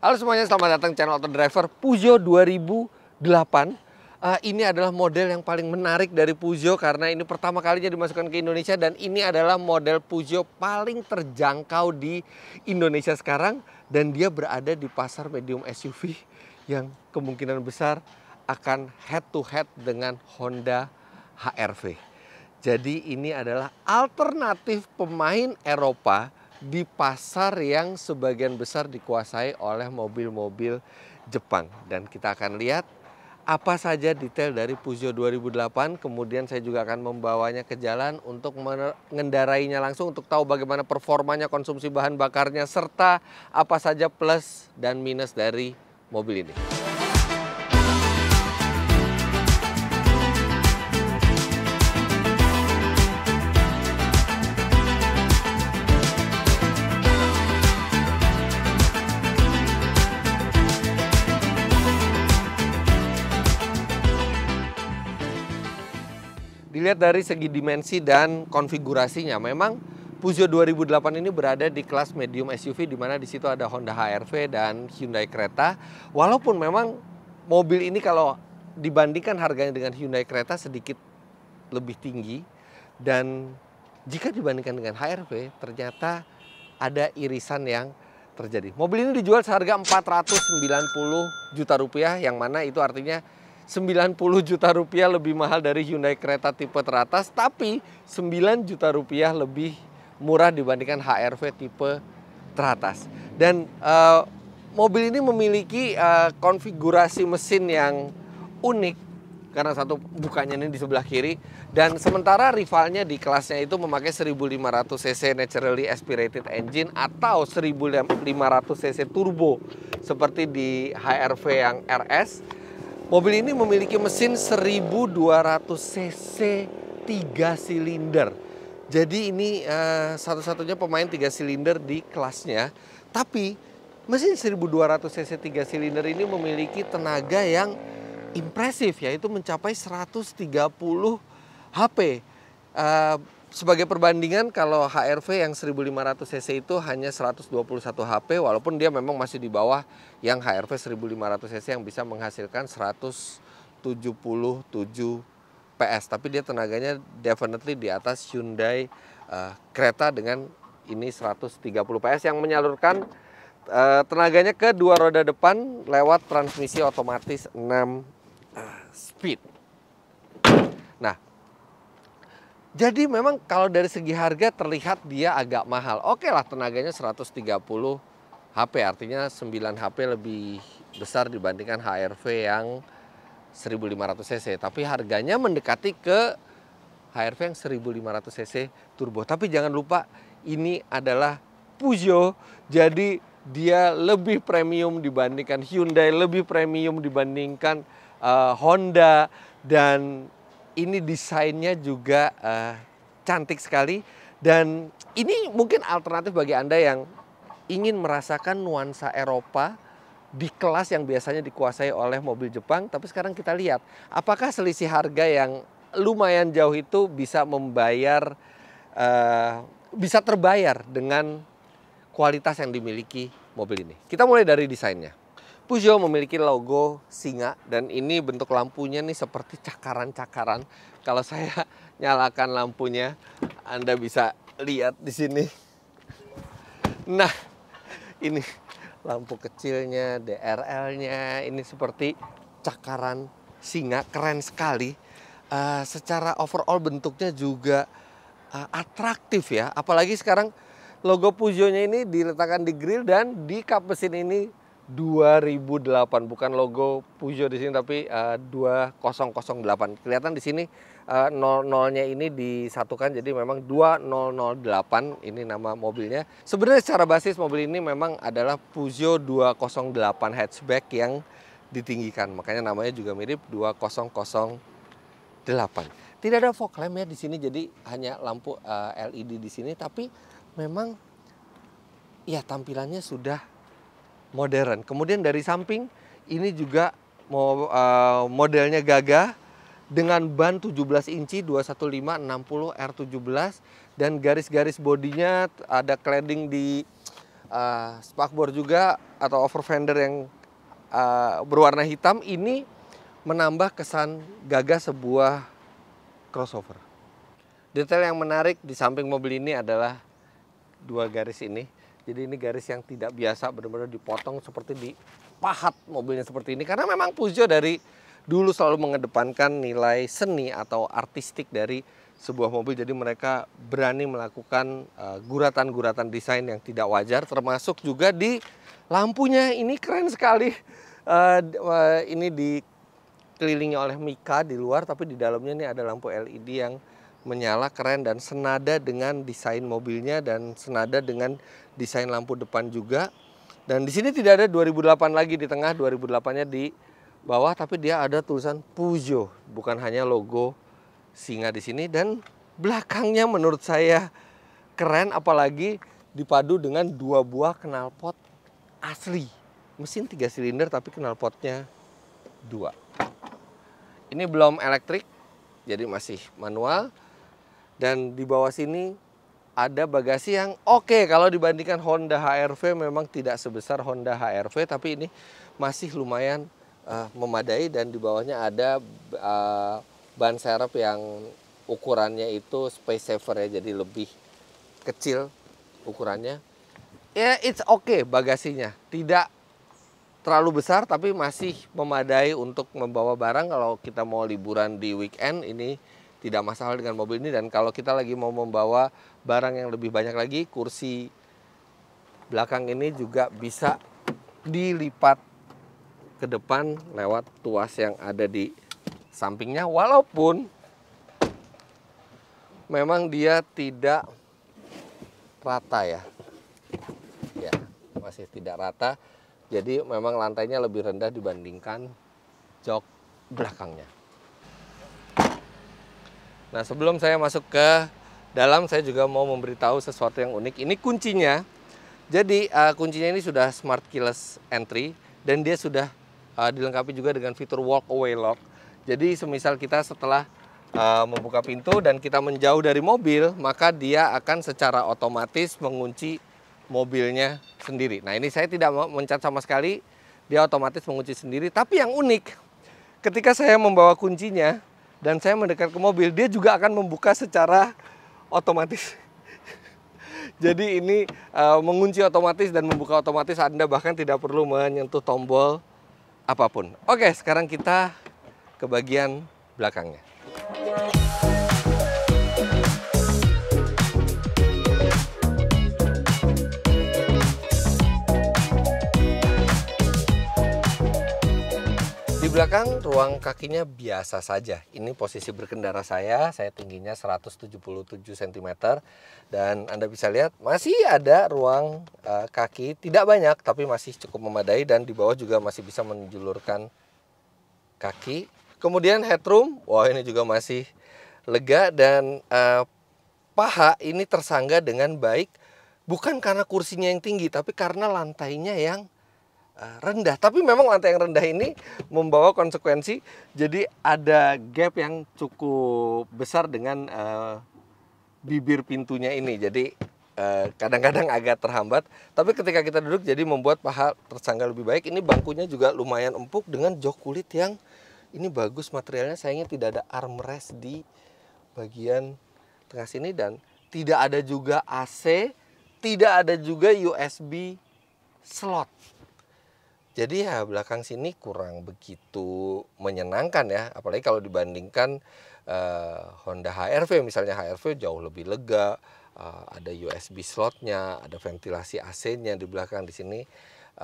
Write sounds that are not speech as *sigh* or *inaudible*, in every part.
Halo semuanya, selamat datang channel Auto Driver Peugeot 2008. Uh, ah, ini adalah model yang paling menarik dari Peugeot karena ini pertama kalinya dimasukkan ke Indonesia dan ini adalah model Peugeot paling terjangkau di Indonesia sekarang dan dia berada di pasar medium SUV yang kemungkinan besar akan head to head dengan Honda HRV Jadi ini adalah alternatif pemain Eropa di pasar yang sebagian besar dikuasai oleh mobil-mobil Jepang. Dan kita akan lihat apa saja detail dari Peugeot 2008. Kemudian saya juga akan membawanya ke jalan untuk mengendarainya langsung untuk tahu bagaimana performanya, konsumsi bahan bakarnya, serta apa saja plus dan minus dari mobil ini. dilihat dari segi dimensi dan konfigurasinya, memang Peugeot 2008 ini berada di kelas medium SUV di mana di situ ada Honda HR-V dan Hyundai Creta. Walaupun memang mobil ini kalau dibandingkan harganya dengan Hyundai Creta sedikit lebih tinggi dan jika dibandingkan dengan HR-V ternyata ada irisan yang terjadi. Mobil ini dijual seharga 490 juta rupiah yang mana itu artinya 90 juta rupiah lebih mahal dari Hyundai kereta tipe teratas, tapi 9 juta rupiah lebih murah dibandingkan HRV tipe teratas. Dan uh, mobil ini memiliki uh, konfigurasi mesin yang unik karena satu bukanya ini di sebelah kiri dan sementara rivalnya di kelasnya itu memakai 1500 cc naturally aspirated engine atau 1500 cc turbo seperti di HRV yang RS Mobil ini memiliki mesin 1200 cc 3 silinder. Jadi ini uh, satu-satunya pemain 3 silinder di kelasnya. Tapi mesin 1200 cc 3 silinder ini memiliki tenaga yang impresif yaitu mencapai 130 HP. Uh, sebagai perbandingan kalau HRV yang 1500 cc itu hanya 121 HP walaupun dia memang masih di bawah yang HRV 1500 cc yang bisa menghasilkan 177 PS tapi dia tenaganya definitely di atas Hyundai uh, eh, kereta dengan ini 130 PS yang menyalurkan uh, tenaganya ke dua roda depan lewat transmisi otomatis 6 uh, eh, speed. Jadi memang kalau dari segi harga terlihat dia agak mahal. Oke lah tenaganya 130 HP artinya 9 HP lebih besar dibandingkan HRV yang 1500 cc tapi harganya mendekati ke HRV yang 1500 cc turbo. Tapi jangan lupa ini adalah Peugeot. Jadi dia lebih premium dibandingkan Hyundai, lebih premium dibandingkan uh, Honda dan ini desainnya juga uh, cantik sekali dan ini mungkin alternatif bagi Anda yang ingin merasakan nuansa Eropa di kelas yang biasanya dikuasai oleh mobil Jepang tapi sekarang kita lihat apakah selisih harga yang lumayan jauh itu bisa membayar uh, bisa terbayar dengan kualitas yang dimiliki mobil ini. Kita mulai dari desainnya. Peugeot memiliki logo singa dan ini bentuk lampunya nih seperti cakaran-cakaran. Kalau saya *laughs* nyalakan lampunya, Anda bisa lihat di sini. Nah, ini lampu kecilnya, DRL-nya, ini seperti cakaran singa, keren sekali. Uh, secara overall bentuknya juga uh, atraktif ya, apalagi sekarang logo peugeot ini diletakkan di grill dan di kap mesin ini 2008 bukan logo Peugeot di sini tapi uh, eh, 2008 kelihatan di sini uh, eh, nol nolnya ini disatukan jadi memang 2008 ini nama mobilnya sebenarnya secara basis mobil ini memang adalah Peugeot 208 hatchback yang ditinggikan makanya namanya juga mirip 2008 tidak ada fog lamp ya di sini jadi hanya lampu uh, eh, LED di sini tapi memang ya tampilannya sudah modern. Kemudian dari samping ini juga eh, modelnya gagah dengan ban 17 inci 215 60 R17 dan garis-garis bodinya ada cladding di uh, eh, spakbor juga atau over fender yang uh, berwarna hitam ini menambah kesan gagah sebuah crossover. Detail yang menarik di samping mobil ini adalah dua garis ini jadi ini garis yang tidak biasa benar-benar dipotong seperti dipahat mobilnya seperti ini karena memang Puzio dari dulu selalu mengedepankan nilai seni atau artistik dari sebuah mobil jadi mereka berani melakukan eh, guratan-guratan uh, desain yang tidak wajar termasuk juga di lampunya ini keren sekali uh, uh, ini dikelilingi oleh mika di luar tapi di dalamnya ini ada lampu LED yang menyala keren dan senada dengan desain mobilnya dan senada dengan desain lampu depan juga. Dan di sini tidak ada 2008 lagi di tengah, 2008-nya di bawah tapi dia ada tulisan Pujo bukan hanya logo singa di sini dan belakangnya menurut saya keren apalagi dipadu dengan dua buah knalpot asli. Mesin tiga silinder tapi knalpotnya dua. Ini belum elektrik, jadi masih manual. Dan di bawah sini ada bagasi yang oke okay, kalau dibandingkan Honda HRV memang tidak sebesar Honda HRV tapi ini masih lumayan uh, memadai dan di bawahnya ada uh, ban serep yang ukurannya itu space saver ya jadi lebih kecil ukurannya. Ya yeah, it's okay bagasinya. Tidak terlalu besar tapi masih memadai untuk membawa barang kalau kita mau liburan di weekend ini tidak masalah dengan mobil ini dan kalau kita lagi mau membawa barang yang lebih banyak lagi kursi belakang ini juga bisa dilipat ke depan lewat tuas yang ada di sampingnya walaupun memang dia tidak rata ya ya masih tidak rata jadi memang lantainya lebih rendah dibandingkan jok belakangnya Nah sebelum saya masuk ke dalam, saya juga mau memberitahu sesuatu yang unik. Ini kuncinya. Jadi uh, kuncinya ini sudah smart keyless entry dan dia sudah uh, dilengkapi juga dengan fitur walk away lock. Jadi semisal kita setelah uh, membuka pintu dan kita menjauh dari mobil, maka dia akan secara otomatis mengunci mobilnya sendiri. Nah ini saya tidak mencat sama sekali, dia otomatis mengunci sendiri. Tapi yang unik, ketika saya membawa kuncinya, dan saya mendekat ke mobil, dia juga akan membuka secara otomatis. *laughs* Jadi ini uh, mengunci otomatis dan membuka otomatis Anda bahkan tidak perlu menyentuh tombol apapun. Oke, sekarang kita ke bagian belakangnya. belakang ruang kakinya biasa saja. Ini posisi berkendara saya, saya tingginya 177 cm dan Anda bisa lihat masih ada ruang uh, kaki, tidak banyak tapi masih cukup memadai dan di bawah juga masih bisa menjulurkan kaki. Kemudian headroom, wah ini juga masih lega dan uh, paha ini tersangga dengan baik bukan karena kursinya yang tinggi tapi karena lantainya yang Eh, rendah. Tapi memang lantai yang rendah ini membawa konsekuensi. Jadi ada gap yang cukup besar dengan uh, bibir pintunya ini. Jadi eh, kadang-kadang uh, agak terhambat. Tapi ketika kita duduk jadi membuat paha tersangka lebih baik. Ini bangkunya juga lumayan empuk dengan jok kulit yang ini bagus materialnya. Sayangnya tidak ada armrest di bagian tengah sini dan tidak ada juga AC, tidak ada juga USB slot. Jadi ya belakang sini kurang begitu menyenangkan ya, apalagi kalau dibandingkan uh, Honda HRV misalnya HRV jauh lebih lega, uh, ada USB slotnya, ada ventilasi AC-nya di belakang di sini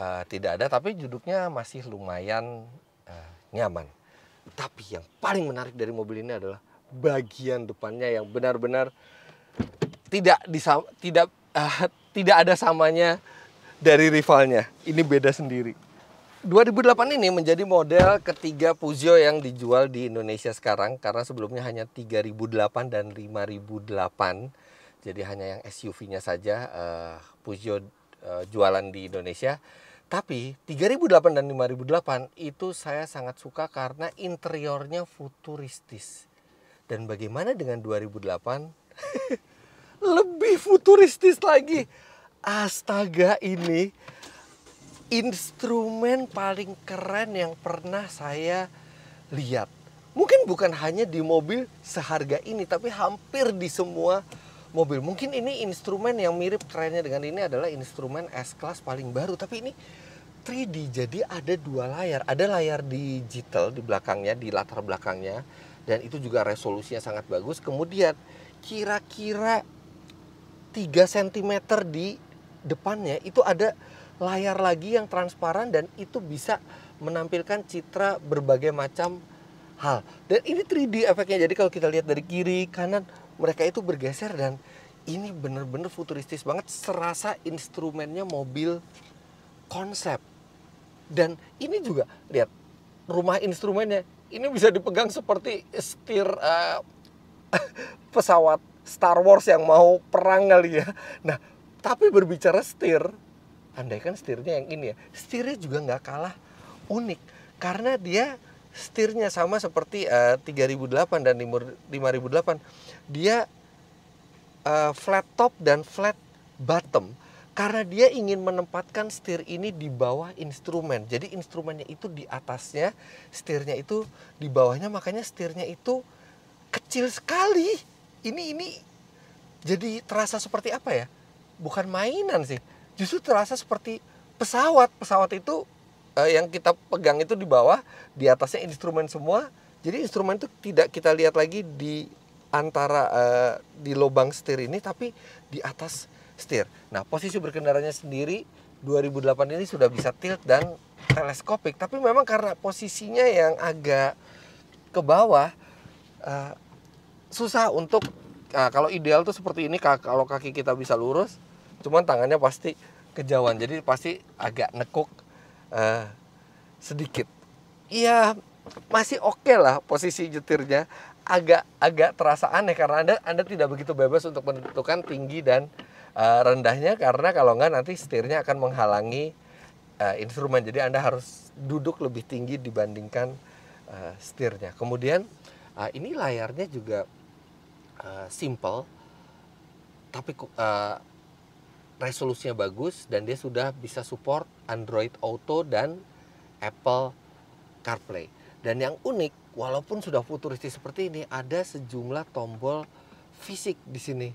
uh, tidak ada, tapi duduknya masih lumayan uh, nyaman. Tapi yang paling menarik dari mobil ini adalah bagian depannya yang benar-benar tidak tidak uh, *laughs* tidak ada samanya dari rivalnya. Ini beda sendiri. 2008 ini menjadi model ketiga Puzio yang dijual di Indonesia sekarang karena sebelumnya hanya 3008 dan 5008. Jadi hanya yang SUV-nya saja uh, eh, Puzio uh, eh, jualan di Indonesia. Tapi 3008 dan 5008 itu saya sangat suka karena interiornya futuristis. Dan bagaimana dengan 2008? *laughs* Lebih futuristis lagi. Astaga ini instrumen paling keren yang pernah saya lihat. Mungkin bukan hanya di mobil seharga ini, tapi hampir di semua mobil. Mungkin ini instrumen yang mirip kerennya dengan ini adalah instrumen S-Class paling baru. Tapi ini 3D, jadi ada dua layar. Ada layar digital di belakangnya, di latar belakangnya. Dan itu juga resolusinya sangat bagus. Kemudian kira-kira 3 cm di depannya itu ada layar lagi yang transparan dan itu bisa menampilkan citra berbagai macam hal. Dan ini 3D efeknya. Jadi kalau kita lihat dari kiri, kanan, mereka itu bergeser dan ini benar-benar futuristis banget. Serasa instrumennya mobil konsep. Dan ini juga, lihat rumah instrumennya. Ini bisa dipegang seperti setir uh, *laughs* pesawat Star Wars yang mau perang kali ya. Nah, tapi berbicara setir, andaikan setirnya yang ini ya setirnya juga nggak kalah unik karena dia setirnya sama seperti uh, eh, 3008 dan 5008 dia uh, flat top dan flat bottom karena dia ingin menempatkan setir ini di bawah instrumen jadi instrumennya itu di atasnya setirnya itu di bawahnya makanya setirnya itu kecil sekali ini ini jadi terasa seperti apa ya bukan mainan sih justru terasa seperti pesawat. Pesawat itu uh, yang kita pegang itu di bawah, di atasnya instrumen semua. Jadi instrumen itu tidak kita lihat lagi di antara uh, di lubang setir ini tapi di atas setir. Nah, posisi berkendaranya sendiri 2008 ini sudah bisa tilt dan teleskopik, tapi memang karena posisinya yang agak ke bawah uh, susah untuk uh, kalau ideal tuh seperti ini kalau kaki kita bisa lurus cuman tangannya pasti kejauhan jadi pasti agak nekuk uh, sedikit iya masih oke okay lah posisi jutirnya agak agak terasa aneh karena anda anda tidak begitu bebas untuk menentukan tinggi dan uh, rendahnya karena kalau nggak nanti setirnya akan menghalangi uh, instrumen jadi anda harus duduk lebih tinggi dibandingkan uh, setirnya kemudian uh, ini layarnya juga uh, simple tapi uh, resolusinya bagus dan dia sudah bisa support Android Auto dan Apple CarPlay. Dan yang unik, walaupun sudah futuristik seperti ini, ada sejumlah tombol fisik di sini.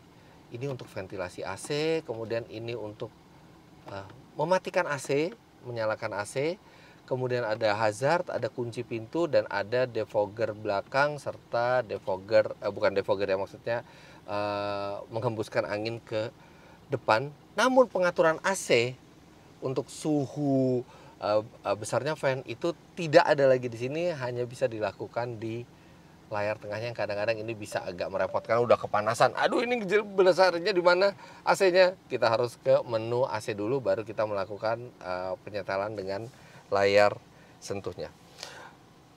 Ini untuk ventilasi AC, kemudian ini untuk uh, mematikan AC, menyalakan AC, kemudian ada hazard, ada kunci pintu dan ada defogger belakang serta defogger eh, bukan defogger ya maksudnya uh, menghembuskan angin ke depan, namun pengaturan AC untuk suhu eh, eh, besarnya fan itu tidak ada lagi di sini, hanya bisa dilakukan di layar tengahnya yang kadang-kadang ini bisa agak merepotkan udah kepanasan. Aduh ini besarnya di mana AC-nya? Kita harus ke menu AC dulu baru kita melakukan eh, penyetelan dengan layar sentuhnya.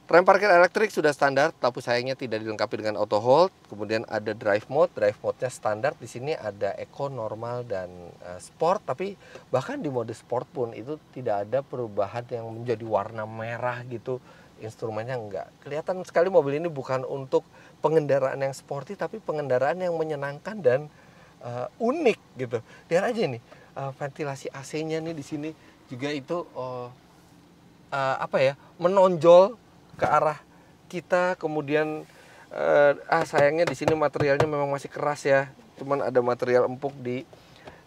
Rem parkir elektrik sudah standar, tapi sayangnya tidak dilengkapi dengan auto hold. Kemudian ada drive mode, drive mode-nya standar. Di sini ada eco, normal, dan uh, sport. Tapi bahkan di mode sport pun itu tidak ada perubahan yang menjadi warna merah gitu. Instrumennya enggak. Kelihatan sekali mobil ini bukan untuk pengendaraan yang sporty, tapi pengendaraan yang menyenangkan dan uh, unik gitu. Lihat aja nih, eh, uh, ventilasi AC-nya nih di sini juga itu uh, uh, apa ya menonjol ke arah kita kemudian uh, ah sayangnya di sini materialnya memang masih keras ya cuman ada material empuk di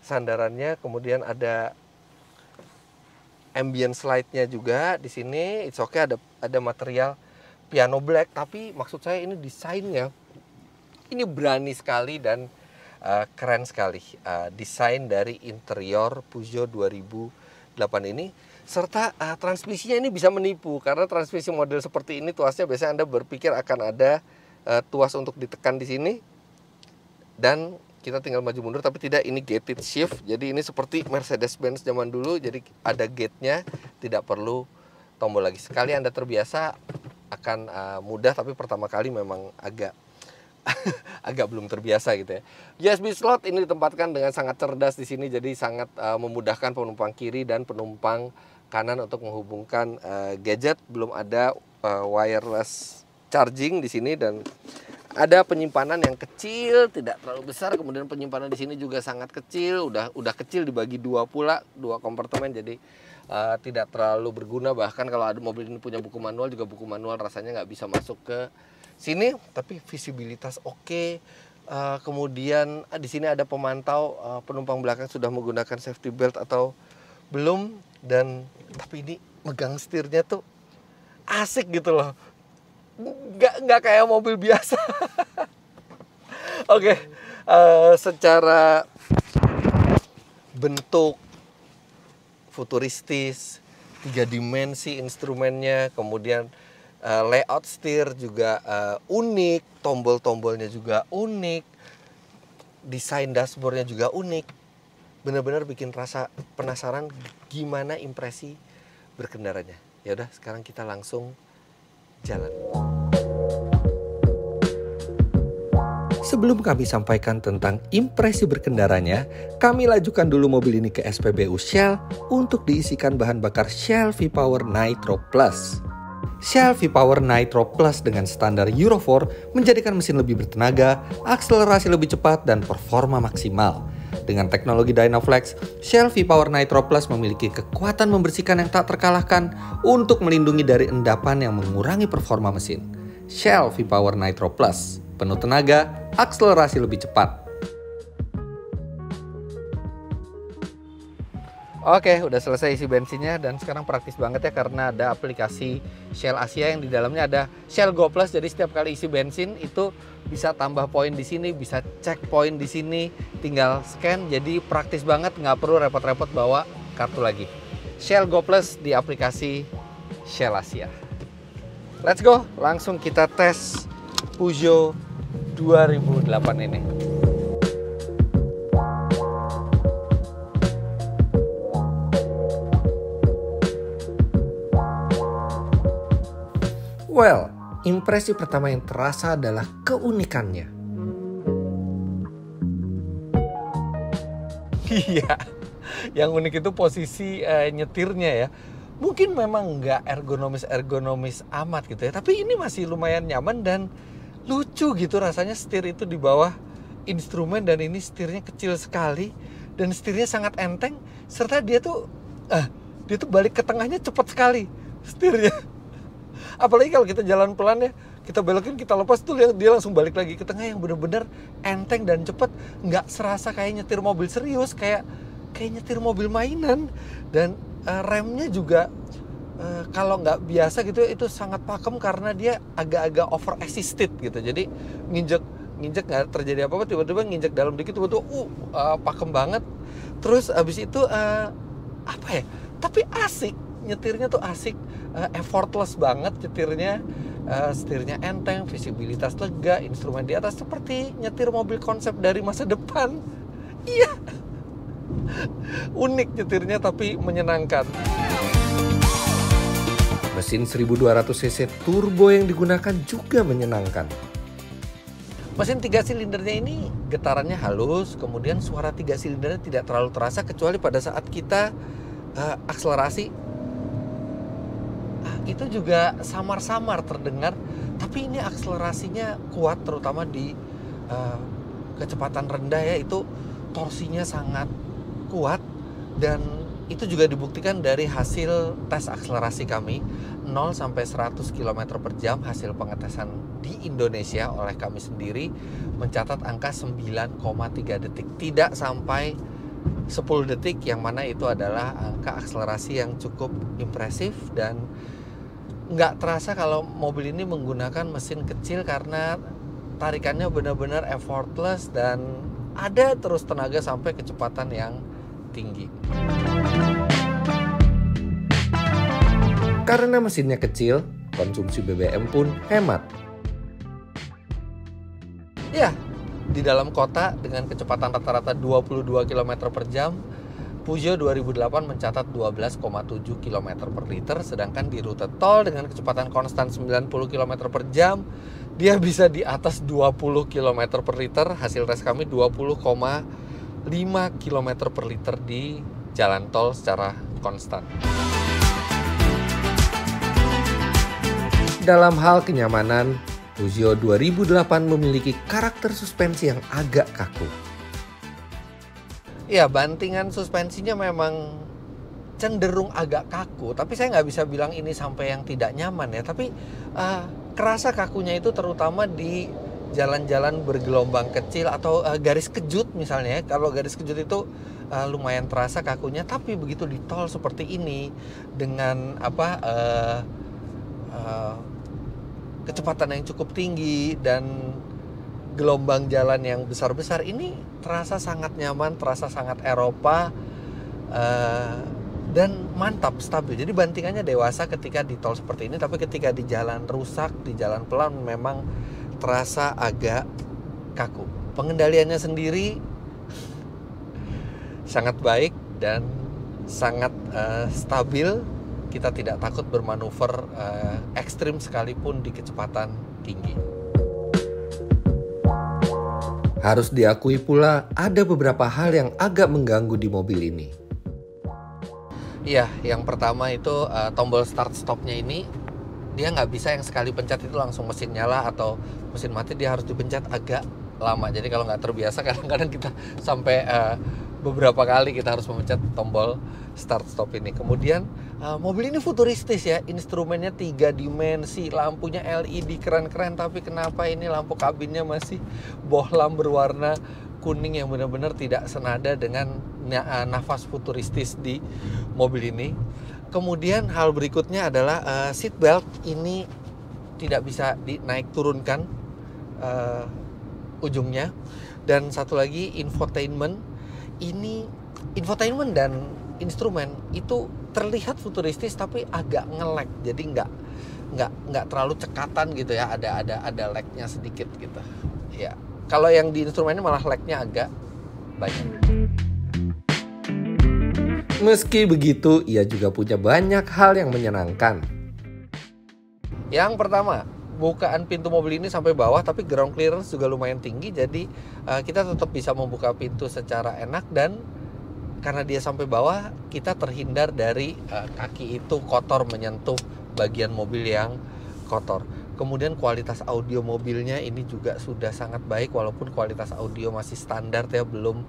sandarannya kemudian ada ambient slide-nya juga di sini it's okay ada ada material piano black tapi maksud saya ini desainnya ini berani sekali dan uh, keren sekali uh, desain dari interior Peugeot 2008 ini serta uh, transmisinya ini bisa menipu karena transmisi model seperti ini tuasnya biasanya Anda berpikir akan ada uh, tuas untuk ditekan di sini dan kita tinggal maju mundur tapi tidak ini gated shift jadi ini seperti Mercedes Benz zaman dulu jadi ada gate-nya tidak perlu tombol lagi sekali Anda terbiasa akan uh, mudah tapi pertama kali memang agak *laughs* agak belum terbiasa gitu ya. USB slot ini ditempatkan dengan sangat cerdas di sini jadi sangat uh, memudahkan penumpang kiri dan penumpang kanan untuk menghubungkan uh, gadget, belum ada uh, wireless charging di sini dan ada penyimpanan yang kecil, tidak terlalu besar, kemudian penyimpanan di sini juga sangat kecil, udah udah kecil dibagi dua pula, dua kompartemen jadi uh, tidak terlalu berguna bahkan kalau ada mobil ini punya buku manual juga buku manual rasanya nggak bisa masuk ke sini, tapi visibilitas oke. Okay. Uh, kemudian uh, di sini ada pemantau uh, penumpang belakang sudah menggunakan safety belt atau belum dan tapi ini megang setirnya tuh asik gitu loh nggak nggak kayak mobil biasa *laughs* oke okay. uh, eh, secara bentuk futuristis tiga dimensi instrumennya kemudian uh, layout setir juga uh, unik tombol-tombolnya juga unik desain dashboardnya juga unik benar-benar bikin rasa penasaran gimana impresi berkendaranya ya udah sekarang kita langsung jalan Sebelum kami sampaikan tentang impresi berkendaranya, kami lajukan dulu mobil ini ke SPBU Shell untuk diisikan bahan bakar Shell V-Power Nitro Plus. Shell V-Power Nitro Plus dengan standar Euro 4 menjadikan mesin lebih bertenaga, akselerasi lebih cepat, dan performa maksimal. Dengan teknologi Dynaflex, Shell V-Power Nitro Plus memiliki kekuatan membersihkan yang tak terkalahkan untuk melindungi dari endapan yang mengurangi performa mesin. Shell V-Power Nitro Plus, penuh tenaga, akselerasi lebih cepat, Oke, udah selesai isi bensinnya dan sekarang praktis banget ya karena ada aplikasi Shell Asia yang di dalamnya ada Shell Go Plus. Jadi setiap kali isi bensin itu bisa tambah poin di sini, bisa cek poin di sini, tinggal scan. Jadi praktis banget, nggak perlu repot-repot bawa kartu lagi. Shell Go Plus di aplikasi Shell Asia. Let's go, langsung kita tes Peugeot 2008 ini. Well, impresi pertama yang terasa adalah keunikannya. *laughs* Iya, yang unik itu posisi uh, nyetirnya ya. Mungkin memang nggak ergonomis-ergonomis amat gitu ya, tapi ini masih lumayan nyaman dan lucu gitu rasanya setir itu di bawah instrumen dan ini setirnya kecil sekali dan setirnya sangat enteng serta dia tuh uh, dia tuh balik ke tengahnya cepat sekali setirnya apalagi kalau kita jalan pelan ya kita belokin kita lepas tuh dia langsung balik lagi ke tengah yang bener-bener enteng dan cepet nggak serasa kayak nyetir mobil serius kayak kayak nyetir mobil mainan dan uh, remnya juga uh, kalau nggak biasa gitu itu sangat pakem karena dia agak-agak over assisted gitu jadi nginjek nginjek nggak terjadi apa-apa tiba-tiba nginjek dalam dikit tiba-tiba uh, uh pakem banget terus abis itu uh, apa ya tapi asik nyetirnya tuh asik eh, effortless banget nyetirnya eh, setirnya enteng visibilitas lega instrumen di atas seperti nyetir mobil konsep dari masa depan *laughs* iya unik nyetirnya tapi menyenangkan Mesin 1200 cc turbo yang digunakan juga menyenangkan. Mesin tiga silindernya ini getarannya halus, kemudian suara tiga silindernya tidak terlalu terasa kecuali pada saat kita uh, akselerasi itu juga samar-samar terdengar, tapi ini akselerasinya kuat terutama di uh, kecepatan rendah ya itu torsinya sangat kuat dan itu juga dibuktikan dari hasil tes akselerasi kami 0 sampai 100 km per jam hasil pengetesan di Indonesia oleh kami sendiri mencatat angka 9,3 detik tidak sampai 10 detik yang mana itu adalah angka akselerasi yang cukup impresif dan nggak terasa kalau mobil ini menggunakan mesin kecil karena tarikannya benar-benar effortless dan ada terus tenaga sampai kecepatan yang tinggi. Karena mesinnya kecil, konsumsi BBM pun hemat. Ya, di dalam kota dengan kecepatan rata-rata 22 km per jam, Peugeot 2008 mencatat 12,7 km per liter, sedangkan di rute tol dengan kecepatan konstan 90 km per jam, dia bisa di atas 20 km per liter. Hasil tes kami 20,5 km per liter di jalan tol secara konstan. Dalam hal kenyamanan, Peugeot 2008 memiliki karakter suspensi yang agak kaku ya bantingan suspensinya memang cenderung agak kaku tapi saya nggak bisa bilang ini sampai yang tidak nyaman ya tapi uh, kerasa kakunya itu terutama di jalan-jalan bergelombang kecil atau uh, garis kejut misalnya ya. kalau garis kejut itu uh, lumayan terasa kakunya tapi begitu di tol seperti ini dengan apa uh, uh, kecepatan yang cukup tinggi dan gelombang jalan yang besar-besar ini terasa sangat nyaman, terasa sangat Eropa uh, dan mantap stabil. Jadi bantingannya dewasa ketika di tol seperti ini, tapi ketika di jalan rusak, di jalan pelan memang terasa agak kaku. Pengendaliannya sendiri sangat baik dan sangat uh, stabil. Kita tidak takut bermanuver uh, ekstrim sekalipun di kecepatan tinggi. Harus diakui pula ada beberapa hal yang agak mengganggu di mobil ini. Iya, yang pertama itu uh, tombol start stopnya ini dia nggak bisa yang sekali pencet itu langsung mesin nyala atau mesin mati dia harus dipencet agak lama. Jadi kalau nggak terbiasa *laughs* kadang-kadang kita sampai uh, beberapa kali kita harus memencet tombol start stop ini. Kemudian uh, mobil ini futuristis ya, instrumennya tiga dimensi, lampunya LED keren-keren tapi kenapa ini lampu kabinnya masih bohlam berwarna kuning yang benar-benar tidak senada dengan eh, nafas futuristis di mobil ini. Kemudian hal berikutnya adalah uh, seat belt ini tidak bisa dinaik turunkan uh, ujungnya dan satu lagi infotainment ini infotainment dan instrumen itu terlihat futuristis tapi agak ngelek jadi nggak nggak nggak terlalu cekatan gitu ya ada ada ada lagnya sedikit gitu ya kalau yang di instrumennya malah lagnya agak banyak meski begitu ia juga punya banyak hal yang menyenangkan yang pertama bukaan pintu mobil ini sampai bawah tapi ground clearance juga lumayan tinggi jadi uh, kita tetap bisa membuka pintu secara enak dan karena dia sampai bawah kita terhindar dari uh, kaki itu kotor menyentuh bagian mobil yang kotor Kemudian kualitas audio mobilnya ini juga sudah sangat baik walaupun kualitas audio masih standar ya belum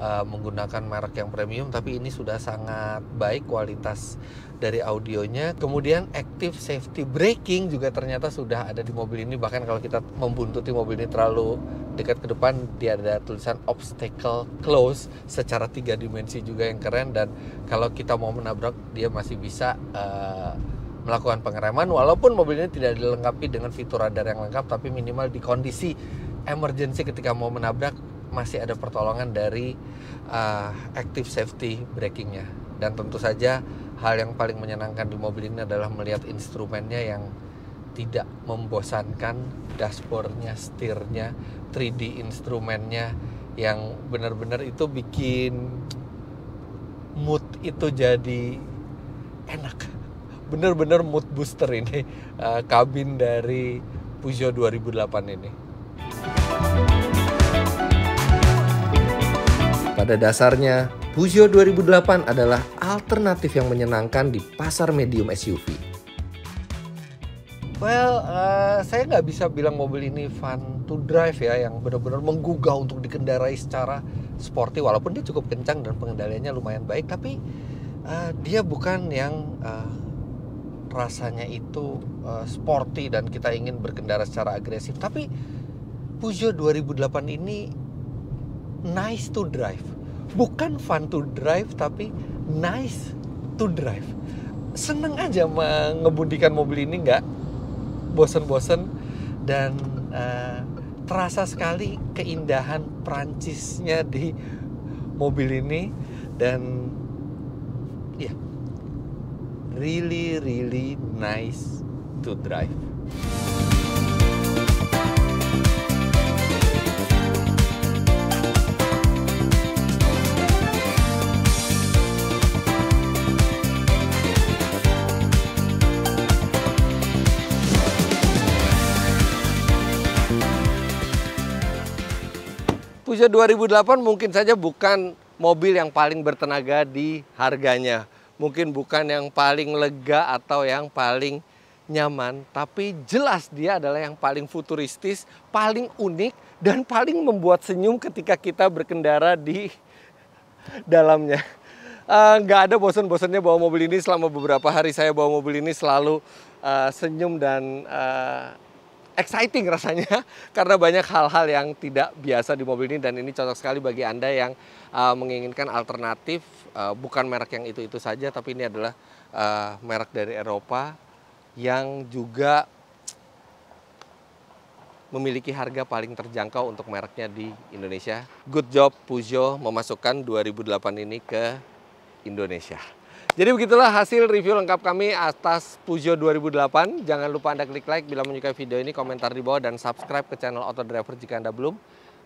uh, menggunakan merek yang premium tapi ini sudah sangat baik kualitas dari audionya. Kemudian active safety braking juga ternyata sudah ada di mobil ini bahkan kalau kita membuntuti mobil ini terlalu dekat ke depan dia ada tulisan obstacle close secara tiga dimensi juga yang keren dan kalau kita mau menabrak dia masih bisa uh, melakukan pengereman walaupun mobil ini tidak dilengkapi dengan fitur radar yang lengkap tapi minimal di kondisi emergency ketika mau menabrak masih ada pertolongan dari uh, active safety brakingnya dan tentu saja hal yang paling menyenangkan di mobil ini adalah melihat instrumennya yang tidak membosankan dashboardnya, setirnya, 3D instrumennya yang benar-benar itu bikin mood itu jadi enak bener-bener mood booster ini uh, *laughs* kabin dari Peugeot 2008 ini. Pada dasarnya, Peugeot 2008 adalah alternatif yang menyenangkan di pasar medium SUV. Well, uh, saya nggak bisa bilang mobil ini fun to drive ya, yang benar-benar menggugah untuk dikendarai secara sporty, walaupun dia cukup kencang dan pengendaliannya lumayan baik, tapi uh, dia bukan yang uh, rasanya itu uh, sporty dan kita ingin berkendara secara agresif. Tapi Peugeot 2008 ini nice to drive. Bukan fun to drive tapi nice to drive. Seneng aja mengebudikan mobil ini nggak bosen-bosen dan uh, terasa sekali keindahan Prancisnya di mobil ini dan ya yeah, really really nice to drive. Peugeot 2008 mungkin saja bukan mobil yang paling bertenaga di harganya mungkin bukan yang paling lega atau yang paling nyaman, tapi jelas dia adalah yang paling futuristis, paling unik, dan paling membuat senyum ketika kita berkendara di dalamnya. Eh, nggak uh, ada bosan-bosannya bawa mobil ini selama beberapa hari saya bawa mobil ini selalu uh, senyum dan eh, exciting rasanya *laughs* karena banyak hal-hal yang tidak biasa di mobil ini dan ini cocok sekali bagi Anda yang uh, menginginkan alternatif uh, bukan merek yang itu-itu saja tapi ini adalah uh, merek dari Eropa yang juga memiliki harga paling terjangkau untuk mereknya di Indonesia. Good job Peugeot memasukkan 2008 ini ke Indonesia. Jadi begitulah hasil review lengkap kami atas Peugeot 2008. Jangan lupa Anda klik like bila menyukai video ini, komentar di bawah, dan subscribe ke channel Auto Driver jika Anda belum.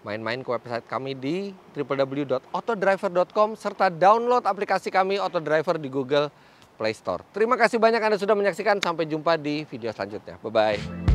Main-main ke website kami di www.autodriver.com serta download aplikasi kami Auto Driver di Google Play Store. Terima kasih banyak Anda sudah menyaksikan. Sampai jumpa di video selanjutnya. Bye-bye.